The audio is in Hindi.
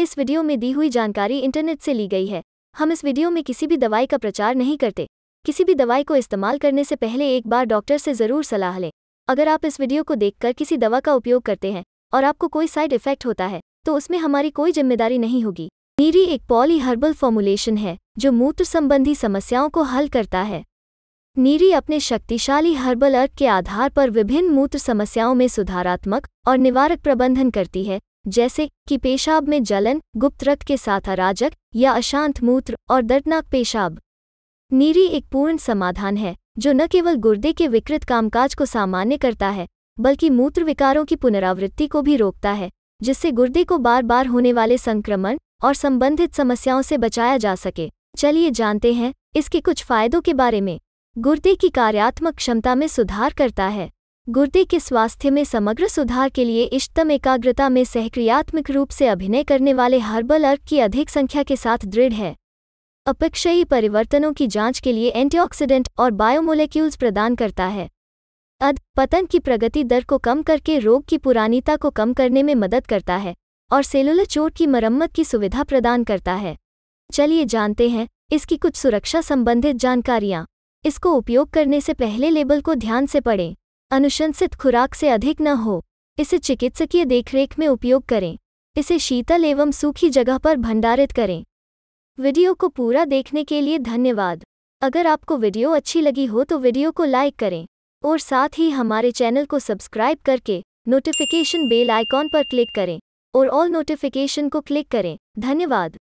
इस वीडियो में दी हुई जानकारी इंटरनेट से ली गई है हम इस वीडियो में किसी भी दवाई का प्रचार नहीं करते किसी भी दवाई को इस्तेमाल करने से पहले एक बार डॉक्टर से ज़रूर सलाह लें अगर आप इस वीडियो को देखकर किसी दवा का उपयोग करते हैं और आपको कोई साइड इफेक्ट होता है तो उसमें हमारी कोई जिम्मेदारी नहीं होगी नीरी एक पॉली हर्बल फॉर्मुलेशन है जो मूत्र संबंधी समस्याओं को हल करता है नीरी अपने शक्तिशाली हर्बल अर्क के आधार पर विभिन्न मूत्र समस्याओं में सुधारात्मक और निवारक प्रबंधन करती है जैसे कि पेशाब में जलन गुप्त रक्त के साथ अराजक या अशांत मूत्र और दर्दनाक पेशाब नीरी एक पूर्ण समाधान है जो न केवल गुर्दे के विकृत कामकाज को सामान्य करता है बल्कि मूत्र विकारों की पुनरावृत्ति को भी रोकता है जिससे गुर्दे को बार बार होने वाले संक्रमण और संबंधित समस्याओं से बचाया जा सके चलिए जानते हैं इसके कुछ फायदों के बारे में गुर्दे की कार्यात्मक क्षमता में सुधार करता है गुर्दे के स्वास्थ्य में समग्र सुधार के लिए इष्टतम एकाग्रता में सहक्रियात्मक रूप से अभिनय करने वाले हर्बल अर्क की अधिक संख्या के साथ दृढ़ है अपेक्षयी परिवर्तनों की जांच के लिए एंटीऑक्सीडेंट और बायोमोलेक्यूल्स प्रदान करता है अद पतन की प्रगति दर को कम करके रोग की पुरानीता को कम करने में मदद करता है और सेलुलर चोट की मरम्मत की सुविधा प्रदान करता है चलिए जानते हैं इसकी कुछ सुरक्षा संबंधित जानकारियाँ इसको उपयोग करने से पहले लेबल को ध्यान से पढ़ें अनुशंसित खुराक से अधिक न हो इसे चिकित्सकीय देखरेख में उपयोग करें इसे शीतल एवं सूखी जगह पर भंडारित करें वीडियो को पूरा देखने के लिए धन्यवाद अगर आपको वीडियो अच्छी लगी हो तो वीडियो को लाइक करें और साथ ही हमारे चैनल को सब्सक्राइब करके नोटिफिकेशन बेल आइकॉन पर क्लिक करें और ऑल नोटिफिकेशन को क्लिक करें धन्यवाद